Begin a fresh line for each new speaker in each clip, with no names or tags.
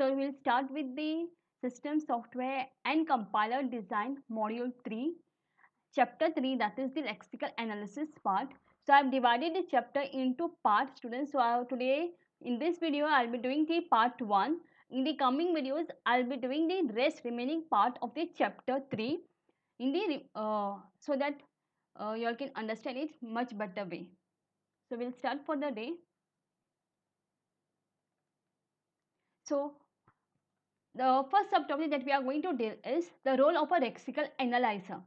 So we will start with the system software and compiler design module 3 chapter 3 that is the lexical analysis part. So I have divided the chapter into parts students. So today in this video I will be doing the part 1. In the coming videos I will be doing the rest remaining part of the chapter 3 in the uh, so that uh, you all can understand it much better way. So we'll start for the day. So the first subtopic that we are going to deal is the role of a lexical analyzer.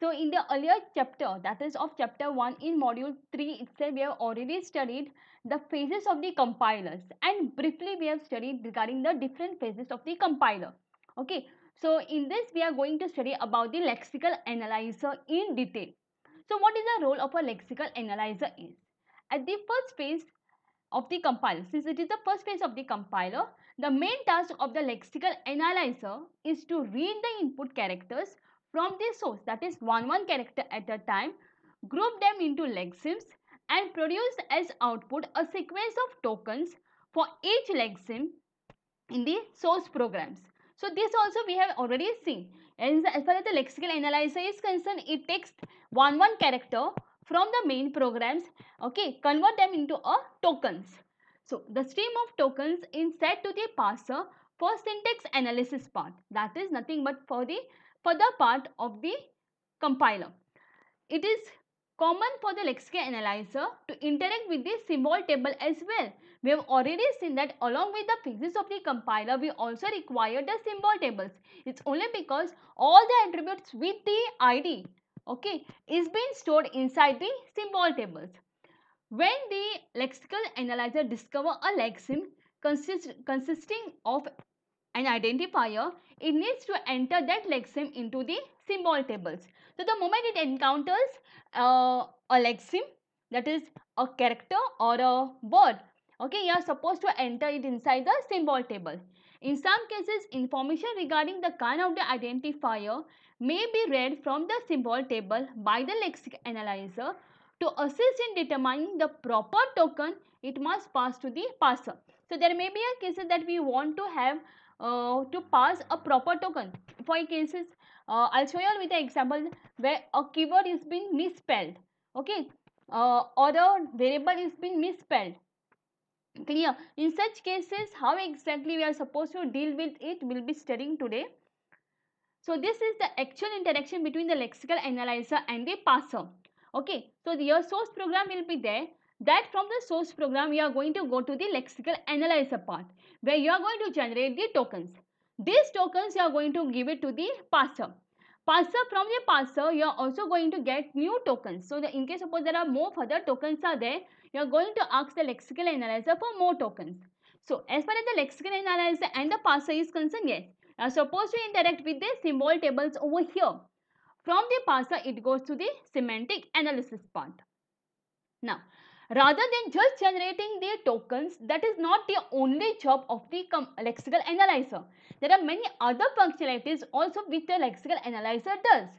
So in the earlier chapter, that is of chapter 1 in module 3 itself, we have already studied the phases of the compilers and briefly we have studied regarding the different phases of the compiler. Okay, so in this we are going to study about the lexical analyzer in detail. So what is the role of a lexical analyzer is? At the first phase of the compiler, since it is the first phase of the compiler, the main task of the lexical analyzer is to read the input characters from the source that is one one character at a time, group them into lexemes and produce as output a sequence of tokens for each lexeme in the source programs. So this also we have already seen. As, as far as the lexical analyzer is concerned, it takes one one character from the main programs, okay, convert them into a tokens. So the stream of tokens is set to the parser for syntax analysis part that is nothing but for the further part of the compiler. It is common for the lexical analyzer to interact with the symbol table as well. We have already seen that along with the physics of the compiler, we also require the symbol tables. It's only because all the attributes with the ID okay, is being stored inside the symbol tables. When the lexical analyzer discover a lexeme consist consisting of an identifier, it needs to enter that lexeme into the symbol tables. So, the moment it encounters uh, a lexeme that is a character or a word, okay, you are supposed to enter it inside the symbol table. In some cases, information regarding the kind of the identifier may be read from the symbol table by the lexic analyzer to assist in determining the proper token, it must pass to the parser. So there may be a cases that we want to have uh, to pass a proper token. For cases, uh, I'll show you all with an example where a keyword is being misspelled. Okay, uh, or a variable is being misspelled clear in such cases how exactly we are supposed to deal with it will be studying today so this is the actual interaction between the lexical analyzer and the parser okay so the, your source program will be there that from the source program you are going to go to the lexical analyzer part where you are going to generate the tokens these tokens you are going to give it to the parser parser from the parser you are also going to get new tokens so the, in case suppose there are more further tokens are there you are going to ask the lexical analyzer for more tokens so as far as the lexical analyzer and the parser is concerned yes suppose we interact with the symbol tables over here from the parser, it goes to the semantic analysis part. Now, rather than just generating the tokens, that is not the only job of the lexical analyzer. There are many other functionalities also which the lexical analyzer does.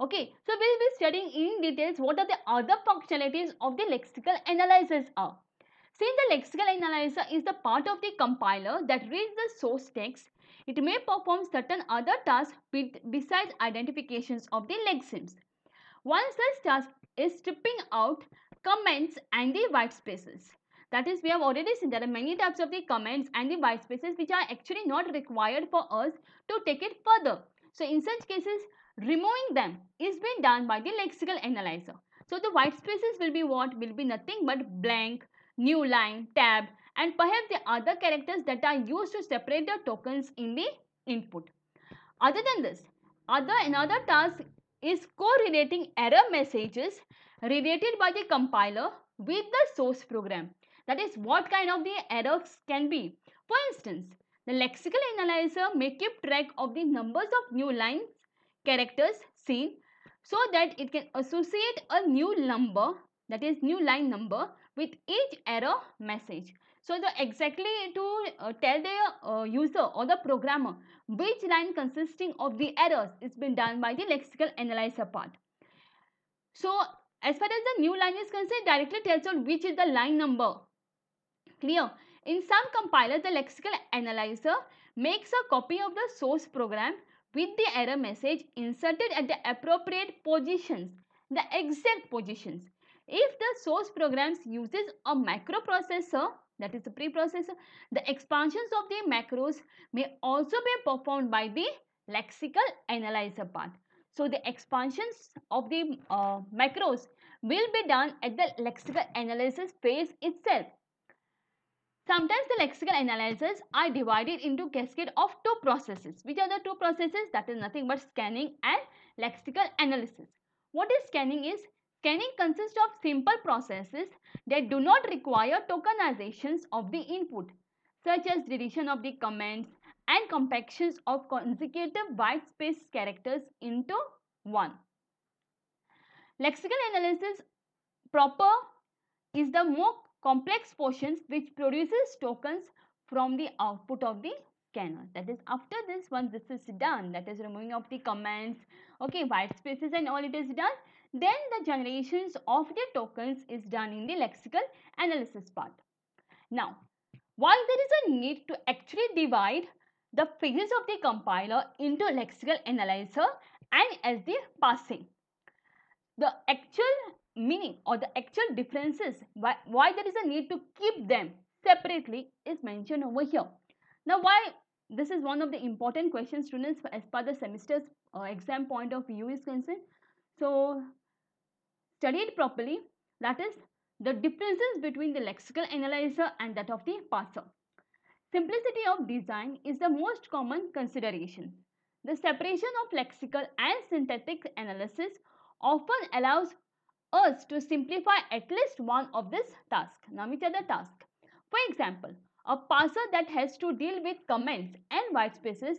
Okay, so we will be studying in details what are the other functionalities of the lexical analyzers are. Since the lexical analyzer is the part of the compiler that reads the source text it may perform certain other tasks besides identifications of the lexemes. One such task is stripping out comments and the white spaces. That is, we have already seen there are many types of the comments and the white spaces which are actually not required for us to take it further. So, in such cases, removing them is being done by the lexical analyzer. So, the white spaces will be what? Will be nothing but blank, new line, tab, and perhaps the other characters that are used to separate the tokens in the input. Other than this, other another task is correlating error messages related by the compiler with the source program. That is what kind of the errors can be. For instance, the lexical analyzer may keep track of the numbers of new lines, characters seen so that it can associate a new number that is new line number with each error message. So the exactly to uh, tell the uh, user or the programmer which line consisting of the errors is been done by the lexical analyzer part. So as far as the new line is concerned directly tells you which is the line number. Clear? In some compilers the lexical analyzer makes a copy of the source program with the error message inserted at the appropriate positions, the exact positions. If the source program uses a microprocessor, that is the preprocessor. The expansions of the macros may also be performed by the lexical analyzer part. So the expansions of the uh, macros will be done at the lexical analysis phase itself. Sometimes the lexical analyzers are divided into cascade of two processes. Which are the two processes? That is nothing but scanning and lexical analysis. What is scanning is Scanning consists of simple processes that do not require tokenizations of the input, such as deletion of the comments and compactions of consecutive white space characters into one. Lexical analysis proper is the more complex portions which produces tokens from the output of the scanner. That is after this once this is done that is removing of the comments, okay white spaces and all it is done then the generations of the tokens is done in the lexical analysis part. Now, while there is a need to actually divide the phases of the compiler into lexical analyzer and as the passing, the actual meaning or the actual differences why, why there is a need to keep them separately is mentioned over here. Now, why this is one of the important questions students as per the semester's uh, exam point of view is concerned. So, studied properly, that is the differences between the lexical analyzer and that of the parser. Simplicity of design is the most common consideration. The separation of lexical and syntactic analysis often allows us to simplify at least one of this task. Now which the task? For example, a parser that has to deal with comments and white spaces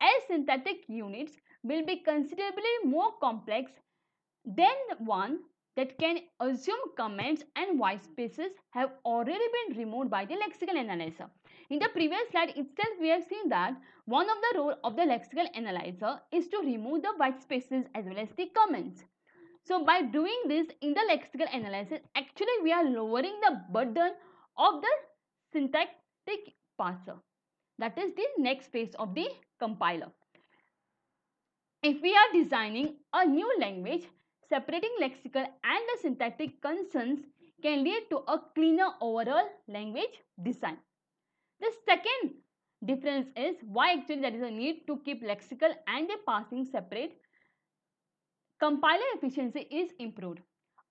as syntactic units will be considerably more complex than one that can assume comments and white spaces have already been removed by the lexical analyzer. In the previous slide itself, we have seen that one of the role of the lexical analyzer is to remove the white spaces as well as the comments. So by doing this in the lexical analysis, actually we are lowering the burden of the syntactic parser. That is the next phase of the compiler. If we are designing a new language, separating lexical and the syntactic concerns can lead to a cleaner overall language design. The second difference is why actually there is a need to keep lexical and the parsing separate. Compiler efficiency is improved.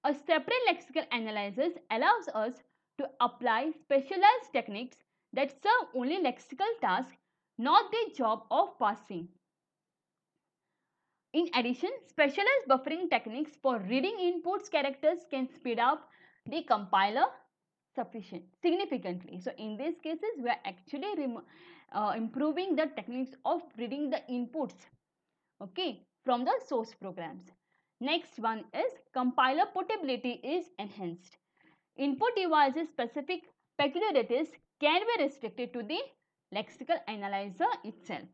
A separate lexical analysis allows us to apply specialized techniques that serve only lexical tasks, not the job of parsing. In addition, specialized buffering techniques for reading inputs characters can speed up the compiler sufficient significantly. So in these cases, we are actually uh, improving the techniques of reading the inputs okay from the source programs. Next one is compiler portability is enhanced. Input devices specific peculiarities can be restricted to the lexical analyzer itself.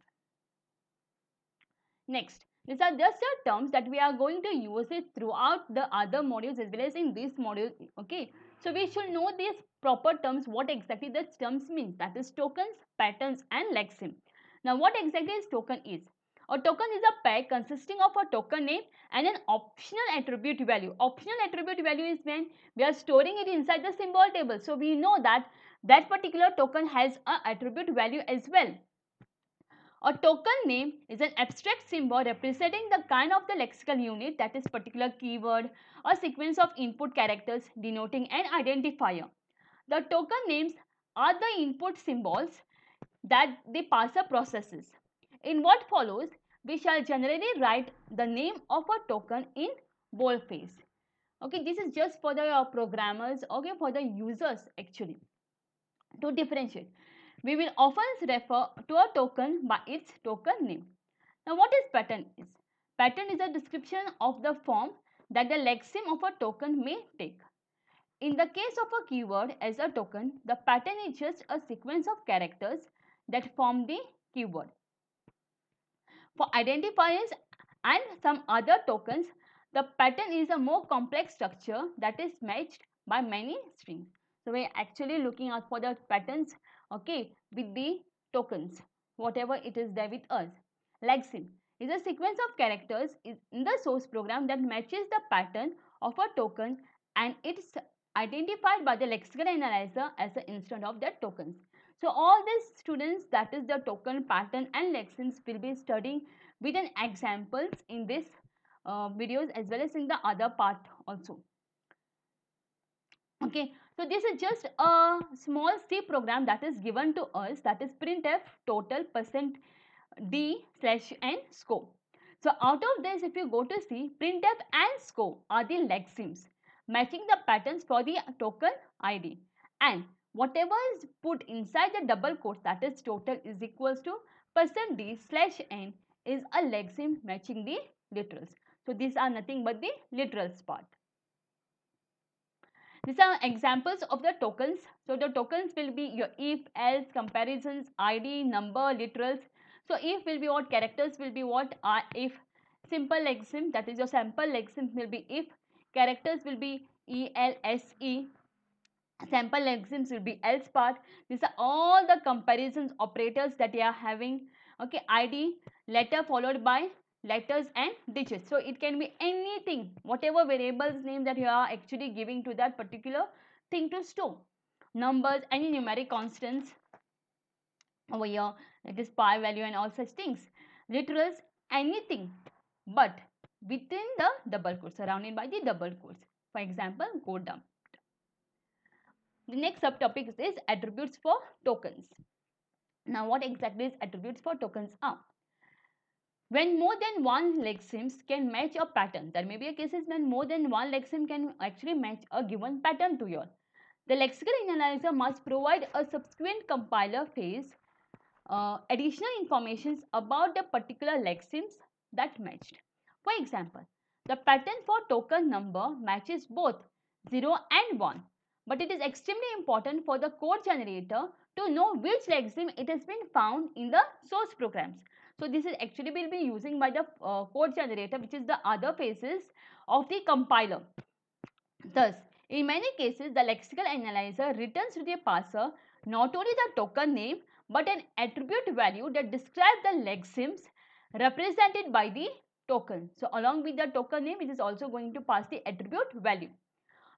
Next, these are just the terms that we are going to use it throughout the other modules as well as in this module, okay. So we should know these proper terms, what exactly the terms mean, that is tokens, patterns and lexem. Now what exactly is token is? A token is a pair consisting of a token name and an optional attribute value. Optional attribute value is when we are storing it inside the symbol table. So we know that that particular token has an attribute value as well. A token name is an abstract symbol representing the kind of the lexical unit that is particular keyword or sequence of input characters denoting an identifier. The token names are the input symbols that the parser processes. In what follows, we shall generally write the name of a token in boldface. Okay, this is just for the uh, programmers, okay, for the users actually to differentiate. We will often refer to a token by its token name. Now what is pattern is? Pattern is a description of the form that the lexeme of a token may take. In the case of a keyword as a token, the pattern is just a sequence of characters that form the keyword. For identifiers and some other tokens, the pattern is a more complex structure that is matched by many strings. So we are actually looking out for the patterns okay with the tokens whatever it is there with us lexin is a sequence of characters in the source program that matches the pattern of a token and it's identified by the lexical analyzer as an instance of that tokens. So all these students that is the token pattern and lexins will be studying with an examples in this uh, videos as well as in the other part also. Okay, so this is just a small C program that is given to us that is printf total percent d slash n scope. So out of this if you go to see printf and scope are the lexims matching the patterns for the token ID and whatever is put inside the double quotes that is total is equals to percent d slash n is a lexim matching the literals. So these are nothing but the literals part. These are examples of the tokens. So the tokens will be your if, else, comparisons, ID, number, literals. So if will be what characters will be what are if. Simple example that is your sample example will be if. Characters will be E L S E. Sample examples will be else part. These are all the comparisons operators that you are having. Okay, ID letter followed by letters and digits so it can be anything whatever variables name that you are actually giving to that particular thing to store numbers any numeric constants over here like this pi value and all such things literals anything but within the double quotes surrounded by the double quotes for example go dump the next subtopic is attributes for tokens now what exactly is attributes for tokens are when more than one lexemes can match a pattern there may be cases when more than one lexeme can actually match a given pattern to your the lexical analyzer must provide a subsequent compiler phase uh, additional informations about the particular lexemes that matched for example the pattern for token number matches both 0 and 1 but it is extremely important for the code generator to know which lexeme it has been found in the source programs so this is actually will be using by the uh, code generator which is the other phases of the compiler. Thus, in many cases the lexical analyzer returns to the parser not only the token name but an attribute value that describes the lexemes represented by the token. So along with the token name it is also going to pass the attribute value.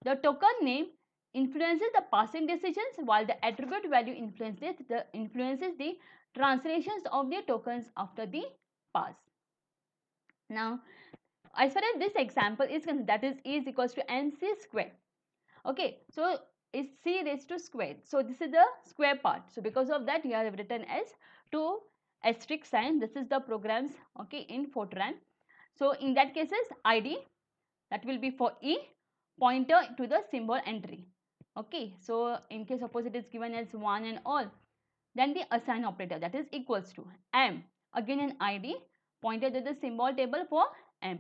The token name influences the passing decisions while the attribute value influences the, influences the translations of their tokens after the pass. Now, as far as this example is concerned, that is E is equals to NC square. Okay, so is C raised to square. So, this is the square part. So, because of that, you have written as 2 asterisk sign. This is the programs, okay, in Fortran. So, in that cases, ID that will be for E pointer to the symbol entry. Okay, so in case suppose it is given as 1 and all, then the assign operator that is equals to m. Again an id pointed to the symbol table for m.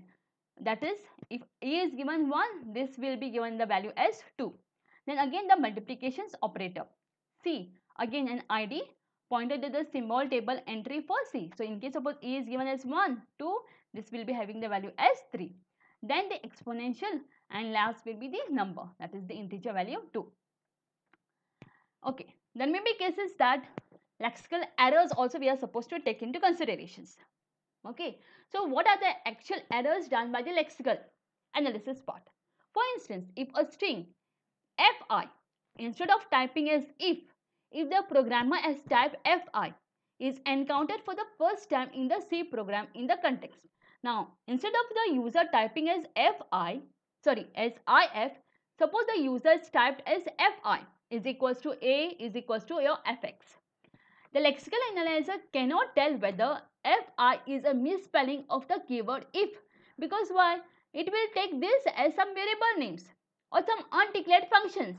That is if a is given 1 this will be given the value as 2. Then again the multiplications operator. C again an id pointed to the symbol table entry for C. So in case suppose A is given as 1, 2, this will be having the value as 3. Then the exponential and last will be the number that is the integer value 2. Okay, then be cases that lexical errors also we are supposed to take into considerations. Okay. So what are the actual errors done by the lexical analysis part? For instance, if a string fi instead of typing as if, if the programmer has typed fi is encountered for the first time in the C program in the context. Now, instead of the user typing as fi, sorry, as if, suppose the user is typed as fi is equals to a is equals to your fx. The lexical analyzer cannot tell whether FI is a misspelling of the keyword if because why? It will take this as some variable names or some undeclared functions.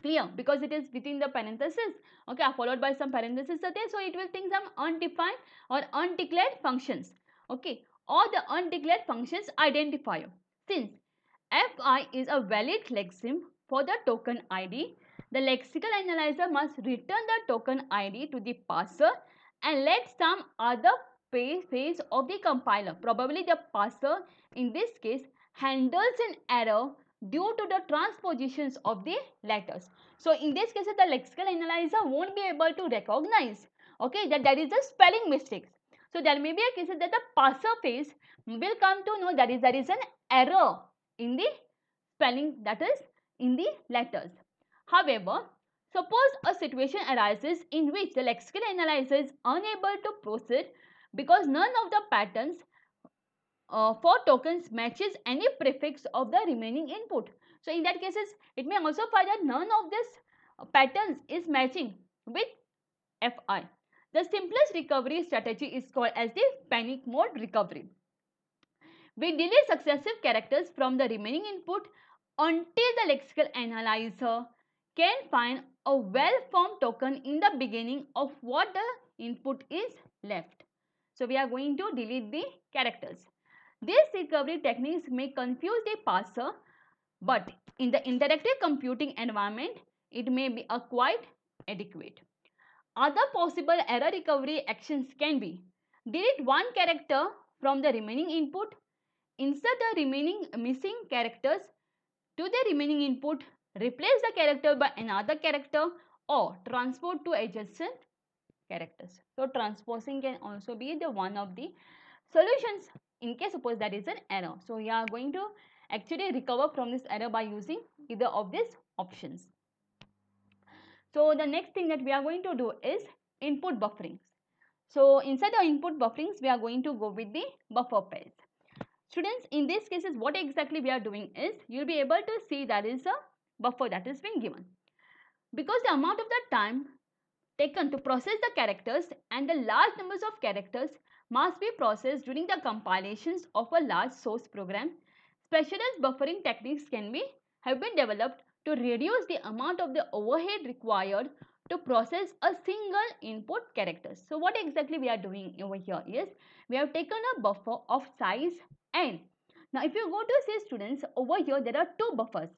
Clear? Because it is within the parenthesis, okay, uh, followed by some parenthesis, so it will think some undefined or undeclared functions, okay, or the undeclared functions identifier. Since fi is a valid lexeme for the token id the lexical analyzer must return the token ID to the parser and let some other phase of the compiler, probably the parser in this case, handles an error due to the transpositions of the letters. So in this case, the lexical analyzer won't be able to recognize, okay, that there is a spelling mistake. So there may be a case that the parser phase will come to know that is there is an error in the spelling that is in the letters. However, suppose a situation arises in which the lexical analyzer is unable to proceed because none of the patterns uh, for tokens matches any prefix of the remaining input. So, in that cases, it may also find that none of these patterns is matching with FI. The simplest recovery strategy is called as the panic mode recovery. We delete successive characters from the remaining input until the lexical analyzer can find a well-formed token in the beginning of what the input is left. So we are going to delete the characters. These recovery techniques may confuse the parser but in the interactive computing environment it may be a quite adequate. Other possible error recovery actions can be delete one character from the remaining input, insert the remaining missing characters to the remaining input replace the character by another character or transport to adjacent characters. So transposing can also be the one of the solutions in case suppose that is an error. So we are going to actually recover from this error by using either of these options. So the next thing that we are going to do is input bufferings. So inside the input bufferings, we are going to go with the buffer pairs. Students, in these cases, what exactly we are doing is you'll be able to see that is a buffer that is being given. Because the amount of the time taken to process the characters and the large numbers of characters must be processed during the compilations of a large source program, specialized buffering techniques can be have been developed to reduce the amount of the overhead required to process a single input character. So what exactly we are doing over here is we have taken a buffer of size n. Now if you go to say students over here there are two buffers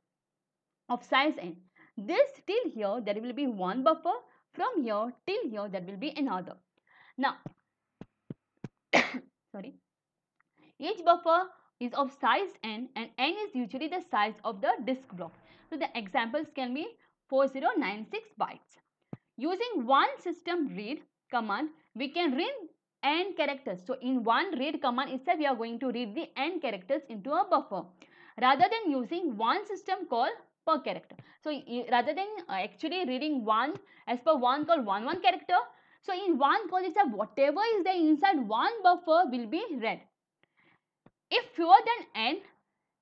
of size n. This till here there will be one buffer from here till here there will be another. Now sorry each buffer is of size n and n is usually the size of the disk block. So the examples can be 4096 bytes. Using one system read command we can read n characters. So in one read command itself we are going to read the n characters into a buffer rather than using one system call per character. So rather than uh, actually reading one as per one call one one character, so in one call itself whatever is there inside one buffer will be read. If fewer than n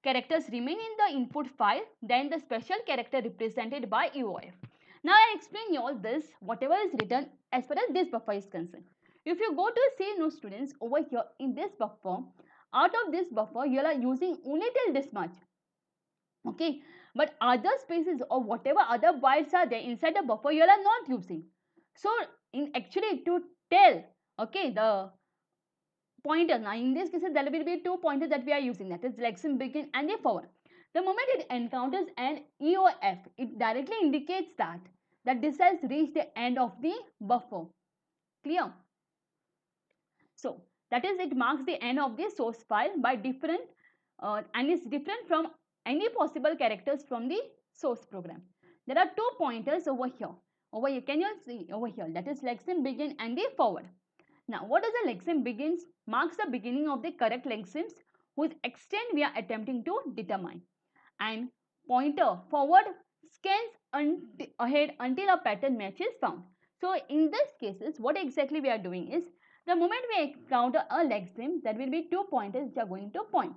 characters remain in the input file then the special character represented by EOF. Now I explain you all this whatever is written as far as this buffer is concerned. If you go to say no students over here in this buffer out of this buffer you are using only till this much okay but other spaces or whatever other bytes are there inside the buffer you are not using so in actually to tell okay the pointer now in this case there will be two pointers that we are using that is lexem begin and a forward the moment it encounters an EOF, it directly indicates that that this has reached the end of the buffer clear so that is it marks the end of the source file by different uh, and it's different from any possible characters from the source program. There are two pointers over here. Over here, can you see over here? That is lexem begin and the forward. Now, what is a lexem begins? Marks the beginning of the correct lexems whose extent we are attempting to determine. And pointer forward scans un ahead until a pattern match is found. So, in these cases, what exactly we are doing is, the moment we encounter a lexem, there will be two pointers which are going to point.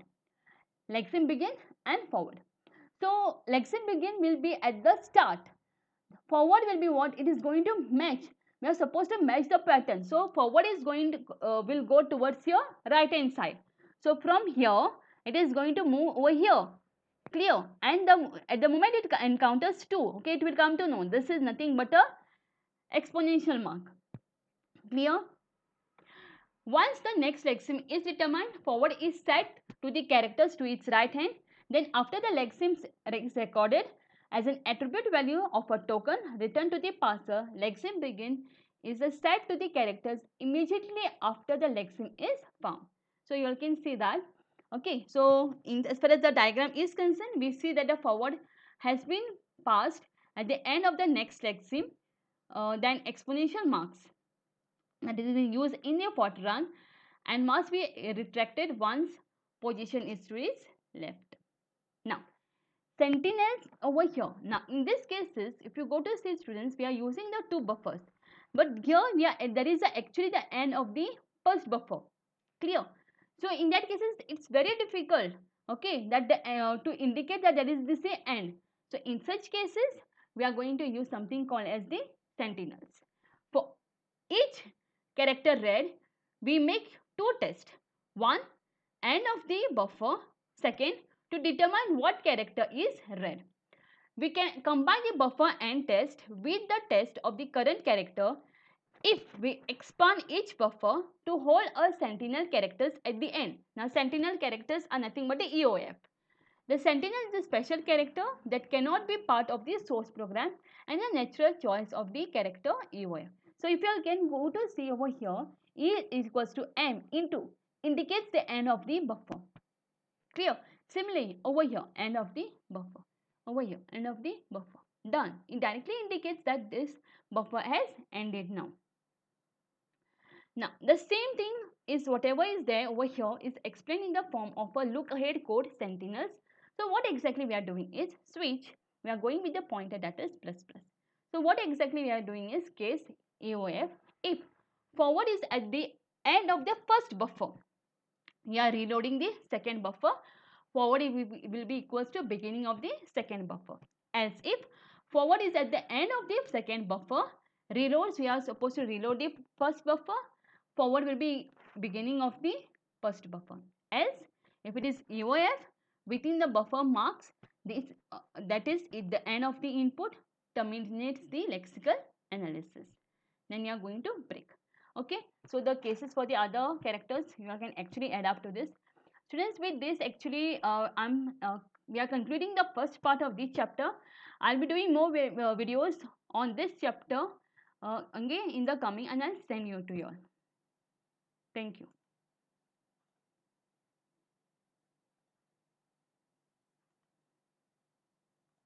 Lexin begin and forward. So Lexin begin will be at the start. Forward will be what? It is going to match. We are supposed to match the pattern. So forward is going to, uh, will go towards your right hand side. So from here, it is going to move over here. Clear. And the at the moment it encounters 2, okay, it will come to know this is nothing but a exponential mark. Clear? Once the next lexeme is determined, forward is set to the characters to its right hand. Then after the lexeme is recorded as an attribute value of a token returned to the parser, lexeme begin is set to the characters immediately after the lexeme is found. So you all can see that. Okay, so in, as far as the diagram is concerned, we see that the forward has been passed at the end of the next lexeme, uh, then exponential marks that is in used in a pot run and must be uh, retracted once position is left. Now, sentinels over here. Now, in this cases, if you go to see students, we are using the two buffers. But here, we are, there is actually the end of the first buffer. Clear? So, in that cases, it's very difficult, okay, that the, uh, to indicate that there is this end. So, in such cases, we are going to use something called as the sentinels. For each character red, we make two tests. One, end of the buffer. Second, to determine what character is red. We can combine the buffer end test with the test of the current character if we expand each buffer to hold a sentinel characters at the end. Now, sentinel characters are nothing but the EOF. The sentinel is a special character that cannot be part of the source program and a natural choice of the character EOF. So if you can go to see over here, E is equals to M into indicates the end of the buffer. Clear? Similarly, over here, end of the buffer. Over here, end of the buffer. Done. It directly indicates that this buffer has ended now. Now, the same thing is whatever is there over here is explained in the form of a look-ahead code sentinels. So, what exactly we are doing is switch. We are going with the pointer that is plus plus. So, what exactly we are doing is case AOF if forward is at the end of the first buffer. We are reloading the second buffer. Forward will be equals to beginning of the second buffer. As if forward is at the end of the second buffer, reloads we are supposed to reload the first buffer. Forward will be beginning of the first buffer. Else, if it is EOF within the buffer marks, this, uh, that is at the end of the input terminates the lexical analysis then you are going to break okay so the cases for the other characters you can actually add up to this students with this actually uh, i'm uh, we are concluding the first part of this chapter i'll be doing more uh, videos on this chapter uh, again in the coming and i'll send you to you all thank you